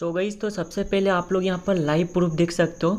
सो so guys तो सबसे पहले आप लोग यहाँ पर लाइव प्रूफ देख सकते हो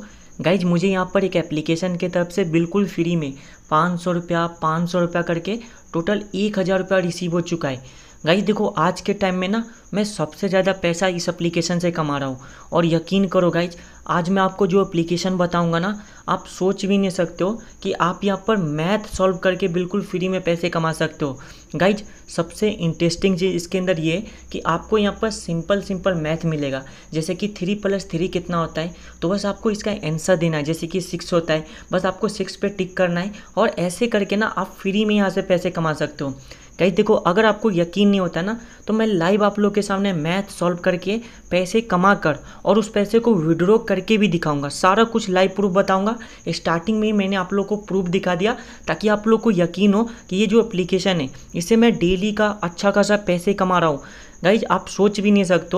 गाइज मुझे यहाँ पर एक एप्लीकेशन के तरफ से बिल्कुल फ्री में पाँच सौ रुपया पाँच सौ रुपया करके टोटल एक हज़ार रुपया रिसीव हो चुका है गाइज देखो आज के टाइम में ना मैं सबसे ज़्यादा पैसा इस एप्लीकेशन से कमा रहा हूँ और यकीन करो गाइज आज मैं आपको जो एप्लीकेशन बताऊँगा ना आप सोच भी नहीं सकते हो कि आप यहाँ पर मैथ सॉल्व करके बिल्कुल फ्री में पैसे कमा सकते हो गाइज सबसे इंटरेस्टिंग चीज़ इसके अंदर ये कि आपको यहाँ पर सिंपल सिंपल मैथ मिलेगा जैसे कि थ्री प्लस थ्री कितना होता है तो बस आपको इसका आंसर देना है जैसे कि सिक्स होता है बस आपको सिक्स पे टिक करना है और ऐसे करके ना आप फ्री में यहाँ से पैसे कमा सकते हो गाइज देखो अगर आपको यकीन नहीं होता ना तो मैं लाइव आप लोग के सामने मैथ सॉल्व करके पैसे कमा कर और उस पैसे को विड्रॉ करके भी दिखाऊंगा सारा कुछ लाइव प्रूफ बताऊंगा स्टार्टिंग में ही मैंने आप लोग को प्रूफ दिखा दिया ताकि आप लोग को यकीन हो कि ये जो एप्लीकेशन है इससे मैं डेली का अच्छा खासा पैसे कमा रहा हूँ गाइज आप सोच भी नहीं सकते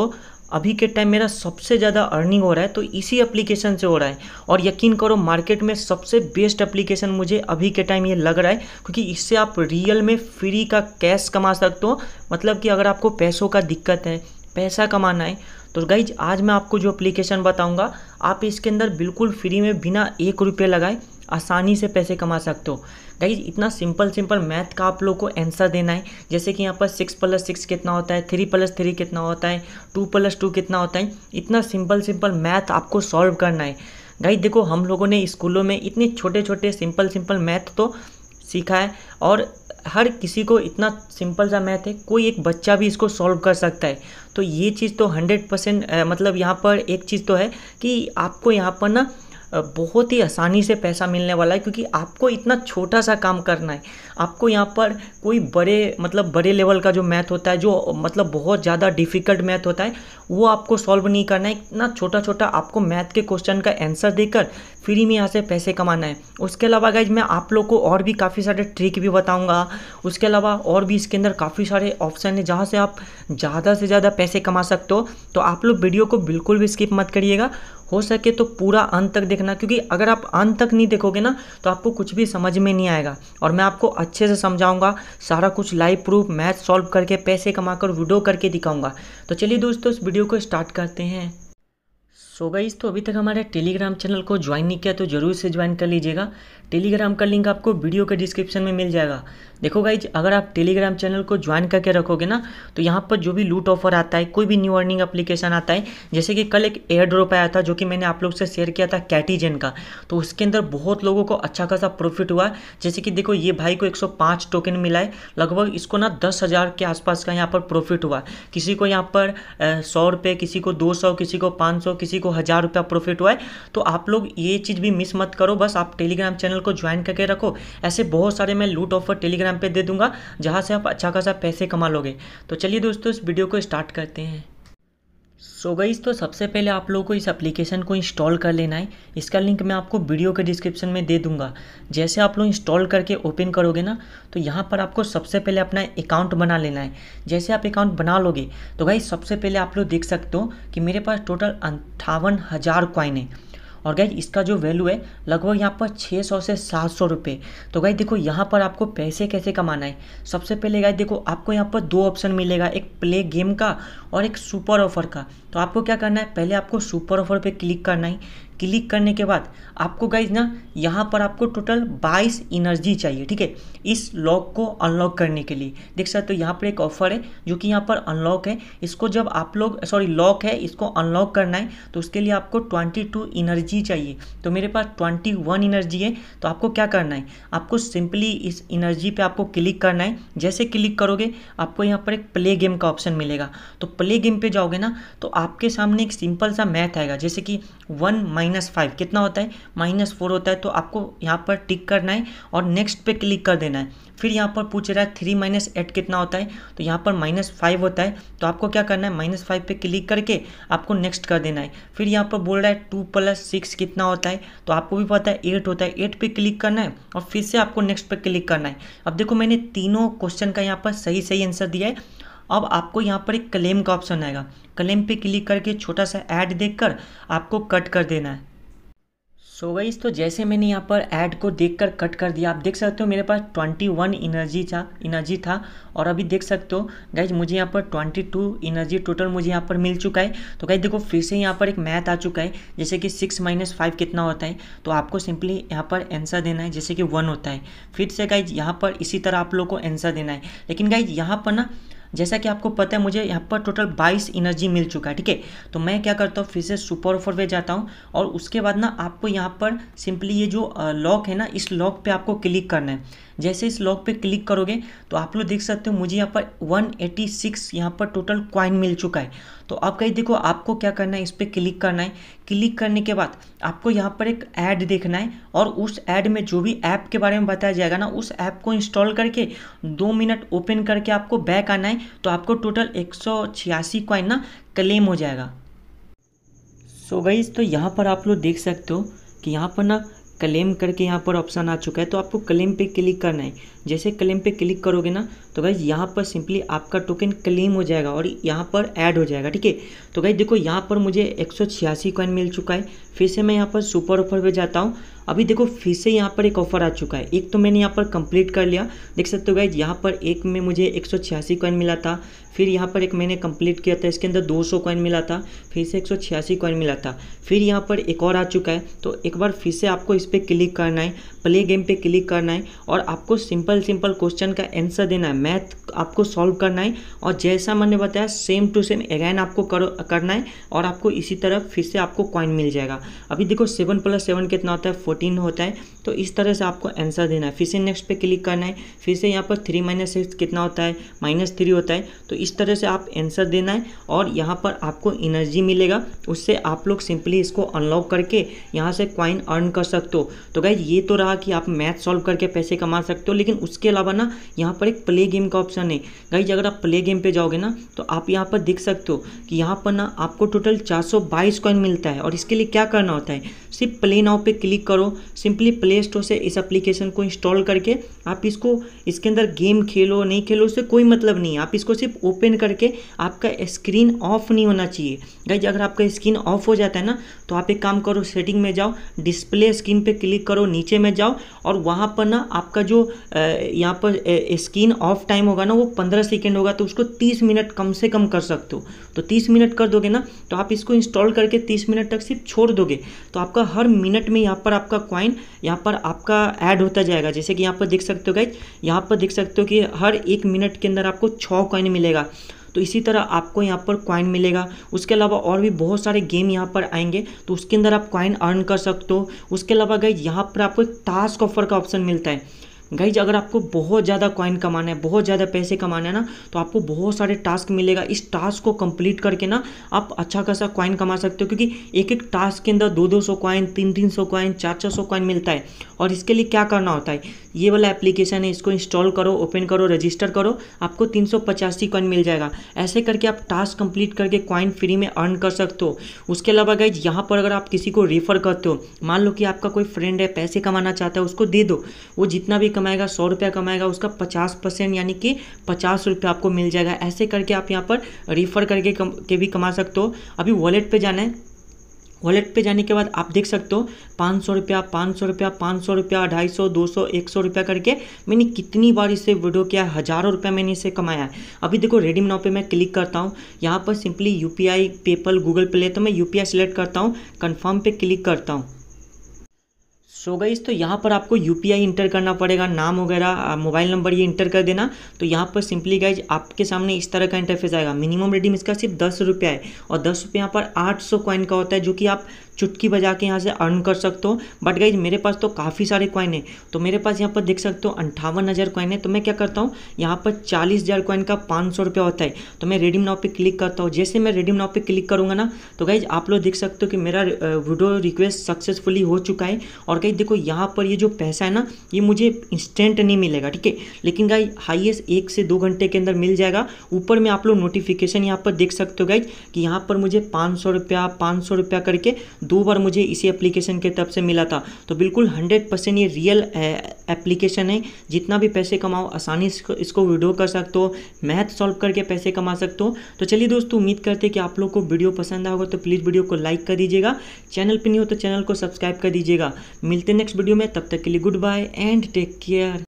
अभी के टाइम मेरा सबसे ज़्यादा अर्निंग हो रहा है तो इसी एप्लीकेशन से हो रहा है और यकीन करो मार्केट में सबसे बेस्ट एप्लीकेशन मुझे अभी के टाइम ये लग रहा है क्योंकि इससे आप रियल में फ्री का कैश कमा सकते हो मतलब कि अगर आपको पैसों का दिक्कत है पैसा कमाना है तो गाइज आज मैं आपको जो एप्लीकेशन बताऊंगा आप इसके अंदर बिल्कुल फ्री में बिना एक रुपये लगाए आसानी से पैसे कमा सकते हो गाइज इतना सिंपल सिंपल मैथ का आप लोग को आंसर देना है जैसे कि यहाँ पर सिक्स प्लस सिक्स कितना होता है थ्री प्लस थ्री कितना होता है टू प्लस टू कितना होता है इतना सिंपल सिंपल मैथ आपको सॉल्व करना है गाइज देखो हम लोगों ने स्कूलों में इतने छोटे छोटे सिंपल सिंपल मैथ तो सीखा है और हर किसी को इतना सिंपल सा मैथ है कोई एक बच्चा भी इसको सॉल्व कर सकता है तो ये चीज़ तो हंड्रेड परसेंट मतलब यहाँ पर एक चीज़ तो है कि आपको यहाँ पर ना बहुत ही आसानी से पैसा मिलने वाला है क्योंकि आपको इतना छोटा सा काम करना है आपको यहाँ पर कोई बड़े मतलब बड़े लेवल का जो मैथ होता है जो मतलब बहुत ज़्यादा डिफ़िकल्ट मैथ होता है वो आपको सॉल्व नहीं करना है इतना छोटा छोटा आपको मैथ के क्वेश्चन का आंसर देकर फ्री में यहाँ से पैसे कमाना है उसके अलावा गाइज मैं आप लोग को और भी काफ़ी सारे ट्रिक भी बताऊँगा उसके अलावा और भी इसके अंदर काफ़ी सारे ऑप्शन है जहाँ से आप ज़्यादा से ज़्यादा पैसे कमा सकते हो तो आप लोग वीडियो को बिल्कुल भी स्किप मत करिएगा हो सके तो पूरा अंत तक देखना क्योंकि अगर आप अंत तक नहीं देखोगे ना तो आपको कुछ भी समझ में नहीं आएगा और मैं आपको अच्छे से समझाऊंगा सारा कुछ लाइव प्रूफ मैथ सॉल्व करके पैसे कमाकर वीडियो करके दिखाऊंगा तो चलिए दोस्तों इस वीडियो को स्टार्ट करते हैं सो गाइज तो अभी तक हमारे टेलीग्राम चैनल को ज्वाइन नहीं किया तो जरूर से ज्वाइन कर लीजिएगा टेलीग्राम का लिंक आपको वीडियो के डिस्क्रिप्शन में मिल जाएगा देखो गाइज अगर आप टेलीग्राम चैनल को ज्वाइन करके रखोगे ना तो यहाँ पर जो भी लूट ऑफर आता है कोई भी न्यू अर्निंग एप्लीकेशन आता है जैसे कि कल एक एयर ड्रॉप आया था जो कि मैंने आप लोग से शेयर किया था कैटीजेन का तो उसके अंदर बहुत लोगों को अच्छा खासा प्रॉफिट हुआ जैसे कि देखो ये भाई को 105 टोकन मिला है लगभग इसको ना दस हज़ार के आसपास का यहाँ पर प्रॉफिट हुआ किसी को यहाँ पर सौ रुपये किसी को दो सौ किसी को पाँच सौ किसी को हज़ार रुपया प्रॉफिट हुआ है तो आप लोग ये चीज़ भी मिस मत करो बस आप टेलीग्राम चैनल को ज्वाइन करके रखो ऐसे बहुत सारे मैं लूट ऑफर टेलीग्राम टेलीग्राम पे दे दूंगा जहाँ से आप अच्छा खासा पैसे कमा लोगे तो चलिए दोस्तों इस वीडियो को स्टार्ट करते हैं सो so गईस तो सबसे पहले आप लोगों को इस एप्लीकेशन को इंस्टॉल कर लेना है इसका लिंक मैं आपको वीडियो के डिस्क्रिप्शन में दे दूंगा जैसे आप लोग इंस्टॉल करके ओपन करोगे ना तो यहाँ पर आपको सबसे पहले अपना अकाउंट बना लेना है जैसे आप अकाउंट बना लोगे तो गई सबसे पहले आप लोग देख सकते हो कि मेरे पास टोटल अंठावन हज़ार है और गाइज इसका जो वैल्यू है लगभग यहाँ पर 600 से सात सौ रुपये तो गाइज देखो यहाँ पर आपको पैसे कैसे कमाना है सबसे पहले गाइज देखो आपको यहाँ पर दो ऑप्शन मिलेगा एक प्ले गेम का और एक सुपर ऑफर का तो आपको क्या करना है पहले आपको सुपर ऑफर पर क्लिक करना है क्लिक करने के बाद आपको गाइज ना यहाँ पर आपको टोटल 22 इनर्जी चाहिए ठीक है इस लॉक को अनलॉक करने के लिए देख सकते हो यहाँ पर एक ऑफर है जो कि यहाँ पर अनलॉक है इसको जब आप लोग सॉरी लॉक है इसको अनलॉक करना है तो उसके लिए आपको 22 इनर्जी चाहिए तो मेरे पास 21 इनर्जी है तो आपको क्या करना है आपको सिंपली इस इनर्जी पर आपको क्लिक करना है जैसे क्लिक करोगे आपको यहाँ पर एक प्ले गेम का ऑप्शन मिलेगा तो प्ले गेम पर जाओगे ना तो आपके सामने एक सिंपल सा मैथ आएगा जैसे कि वन माइनस फाइव कितना होता है माइनस फोर होता है तो आपको यहाँ पर टिक करना है और नेक्स्ट पे क्लिक कर देना है फिर यहाँ पर पूछ रहा है थ्री माइनस एट कितना होता है तो यहाँ पर माइनस फाइव होता है तो आपको क्या करना है माइनस फाइव पर क्लिक करके आपको नेक्स्ट कर देना है फिर यहाँ पर बोल रहा है टू प्लस सिक्स कितना होता है तो आपको भी पता है एट होता है एट पर क्लिक करना है और फिर से आपको नेक्स्ट पर क्लिक करना है अब देखो मैंने तीनों क्वेश्चन का यहाँ पर सही सही आंसर दिया है अब आपको यहाँ पर एक क्लेम का ऑप्शन आएगा क्लेम पे क्लिक करके छोटा सा ऐड देखकर आपको कट कर देना है सो so गईस तो जैसे मैंने यहाँ पर ऐड को देखकर कट कर दिया आप देख सकते हो मेरे पास 21 एनर्जी था एनर्जी था और अभी देख सकते हो गाइज मुझे यहाँ पर 22 एनर्जी टोटल मुझे यहाँ पर मिल चुका है तो गाइज देखो फिर से यहाँ पर एक मैथ आ चुका है जैसे कि सिक्स माइनस फाइव कितना होता है तो आपको सिंपली यहाँ पर आंसर देना है जैसे कि वन होता है फिर से गाइज यहाँ पर इसी तरह आप लोग को आंसर देना है लेकिन गाइज यहाँ पर ना जैसा कि आपको पता है मुझे यहाँ पर टोटल बाईस एनर्जी मिल चुका है ठीक है तो मैं क्या करता हूँ फिर से सुपर ऑफर पे जाता हूँ और उसके बाद ना आपको यहाँ पर सिंपली ये जो लॉक है ना इस लॉक पे आपको क्लिक करना है जैसे इस लॉक पे क्लिक करोगे तो आप लोग देख सकते हो मुझे यहाँ पर 186 सिक्स यहाँ पर टोटल क्वाइन मिल चुका है तो आप कहीं देखो आपको क्या करना है इस पर क्लिक करना है क्लिक करने के बाद आपको यहाँ पर एक ऐड देखना है और उस ऐड में जो भी ऐप के बारे में बताया जाएगा ना उस ऐप को इंस्टॉल करके दो मिनट ओपन करके आपको बैक आना है तो आपको टोटल एक सौ छियासी कॉइन ना क्लेम हो जाएगा सो so गई तो यहाँ पर आप लोग देख सकते हो कि यहाँ पर ना क्लेम करके यहाँ पर ऑप्शन आ चुका है तो आपको क्लेम पे क्लिक करना है जैसे क्लेम पे क्लिक करोगे ना तो भाई यहाँ पर सिंपली आपका टोकन क्लेम हो जाएगा और यहाँ पर ऐड हो जाएगा ठीक है तो भाई देखो यहाँ पर मुझे एक कॉइन मिल चुका है फिर से मैं यहाँ पर सुपर ऑफर पर जाता हूँ अभी देखो फिर से यहाँ पर एक ऑफर आ चुका है एक तो मैंने यहाँ पर कंप्लीट कर लिया देख सकते हो गाइज यहाँ पर एक में मुझे एक कॉइन मिला था फिर यहाँ पर एक मैंने कंप्लीट किया था इसके अंदर 200 कॉइन मिला था फिर से एक कॉइन मिला था फिर यहाँ पर एक और आ चुका है तो एक बार फिर से आपको इस पे क्लिक करना है प्ले गेम पे क्लिक करना है और आपको सिंपल सिंपल क्वेश्चन का आंसर देना है मैथ आपको सॉल्व करना है और जैसा मैंने बताया सेम टू सेम अगैन आपको करो करना है और आपको इसी तरह फिर से आपको कॉइन मिल जाएगा अभी देखो सेवन प्लस सेवन कितना होता है फोर्टीन होता है तो इस तरह से आपको आंसर देना है फिर से नेक्स्ट पे क्लिक करना है फिर से यहाँ पर थ्री माइनस सिक्स कितना होता है माइनस थ्री होता है तो इस तरह से आप आंसर देना है और यहाँ पर आपको एनर्जी मिलेगा उससे आप लोग सिंपली इसको अनलॉक करके यहाँ से क्वाइन अर्न कर सकते हो तो गाइज ये तो रहा कि आप मैथ सॉल्व करके पैसे कमा सकते हो लेकिन उसके अलावा ना यहाँ पर एक प्ले गेम का ऑप्शन ऐसा नहीं गाइज अगर आप प्ले गेम पे जाओगे ना तो आप यहाँ पर देख सकते हो कि यहाँ पर ना आपको टोटल 422 कॉइन मिलता है और इसके लिए क्या करना होता है सिर्फ प्ले नाउ पे क्लिक करो सिंपली प्ले स्टोर से इस एप्लीकेशन को इंस्टॉल करके आप इसको इसके अंदर गेम खेलो नहीं खेलो उससे कोई मतलब नहीं है आप इसको सिर्फ ओपन करके आपका स्क्रीन ऑफ नहीं होना चाहिए गाइज अगर आपका स्क्रीन ऑफ हो जाता है ना तो आप एक काम करो सेटिंग में जाओ डिस्प्ले स्क्रीन पर क्लिक करो नीचे में जाओ और वहाँ पर ना आपका जो यहाँ पर स्क्रीन ऑफ टाइम होगा ना ना वो पंद्रह सेकेंड होगा तो उसको तीस मिनट कम से कम कर सकते हो तो तीस मिनट कर दोगे ना तो आप इसको इंस्टॉल करके तीस मिनट तक सिर्फ छोड़ दोगे तो आपका हर मिनट में यहाँ पर आपका क्वाइन यहाँ पर आपका ऐड होता जाएगा जैसे कि यहाँ पर देख सकते हो गाइज यहाँ पर देख सकते हो कि हर एक मिनट के अंदर आपको छः कॉइन मिलेगा तो इसी तरह आपको यहाँ पर क्वाइन मिलेगा उसके अलावा और भी बहुत सारे गेम यहाँ पर आएंगे तो उसके अंदर आप क्वाइन अर्न कर सकते हो उसके अलावा गाइज यहाँ पर आपको एक टास्क ऑफर का ऑप्शन मिलता है गाइज अगर आपको बहुत ज़्यादा कॉइन कमाना है बहुत ज़्यादा पैसे कमाना है ना तो आपको बहुत सारे टास्क मिलेगा इस टास्क को कंप्लीट करके ना आप अच्छा खासा कॉइन कमा सकते हो क्योंकि एक एक टास्क के अंदर दो दो सौ कॉइन तीन तीन सौ कॉइन चार चार सौ कॉइन मिलता है और इसके लिए क्या करना होता है ये वाला एप्लीकेशन है इसको इंस्टॉल करो ओपन करो रजिस्टर करो आपको तीन सौ पचासी कॉइन मिल जाएगा ऐसे करके आप टास्क कंप्लीट करके कॉइन फ्री में अर्न कर सकते हो उसके अलावा गाइज यहाँ पर अगर आप किसी को रेफर करते हो मान लो कि आपका कोई फ्रेंड है पैसे कमाना चाहता है उसको दे दो वो जितना भी कमाएगा सौ रुपया कमाएगा उसका पचास परसेंट यानी कि पचास रुपया आपको मिल जाएगा ऐसे करके आप यहाँ पर रिफ़र करके कम, के भी कमा सकते हो अभी वॉलेट पे जाना है वॉलेट पे जाने के बाद आप देख सकते हो पाँच सौ रुपया पाँच सौ रुपया पाँच सौ रुपया ढाई सौ दो सौ एक सौ रुपया करके मैंने कितनी बार इसे वीडियो किया हज़ारों रुपया मैंने इसे कमाया है अभी देखो रेडीम नाउ पे मैं क्लिक करता हूँ यहाँ पर simply U P PayPal Google Pay लेता तो मैं यू पी सिलेक्ट करता हूँ कन्फर्म पर क्लिक करता हूँ सो so गई तो यहाँ पर आपको यू पी आई इंटर करना पड़ेगा नाम वगैरह मोबाइल नंबर ये इंटर कर देना तो यहाँ पर सिंपली गाइज आपके सामने इस तरह का इंटरफेस आएगा मिनिमम रेडीम इसका सिर्फ दस रुपया है और दस रुपये यहाँ पर आठ सौ कॉइन का होता है जो कि आप चुटकी बजा के यहाँ से अर्न कर सकते हो बट गाइज मेरे पास तो काफ़ी सारे कॉइन है तो मेरे पास यहाँ पर देख सकते हो अंठावन हज़ार कॉइन है तो मैं क्या करता हूँ यहाँ पर चालीस हज़ार कॉइन का पाँच सौ रुपया होता है तो मैं रेडीम नाव पे क्लिक करता हूँ जैसे मैं रेडीम नाव पे क्लिक करूँगा ना तो गाइज आप लोग देख सकते हो कि मेरा वीडियो रिक्वेस्ट सक्सेसफुली हो चुका है और देखो यहाँ पर ये जो पैसा है ना ये मुझे इंस्टेंट नहीं मिलेगा ठीक है लेकिन गाई हाईएस्ट एक से दो घंटे के अंदर मिल जाएगा ऊपर में आप लोग नोटिफिकेशन यहाँ पर देख सकते हो गाइज कि यहाँ पर मुझे पाँच सौ रुपया पाँच सौ रुपया करके दो बार मुझे इसी एप्लीकेशन के तरफ से मिला था तो बिल्कुल हंड्रेड परसेंट ये रियल एप्लीकेशन है जितना भी पैसे कमाओ आसानी से इसको वीडियो कर सकते हो मैथ सॉल्व करके पैसे कमा सकते हो तो चलिए दोस्तों उम्मीद करते हैं कि आप लोग को वीडियो पसंद आएगा तो प्लीज़ वीडियो को लाइक कर दीजिएगा चैनल पर नहीं हो तो चैनल को सब्सक्राइब कर दीजिएगा मिलते नेक्स्ट वीडियो में तब तक के लिए good bye and take care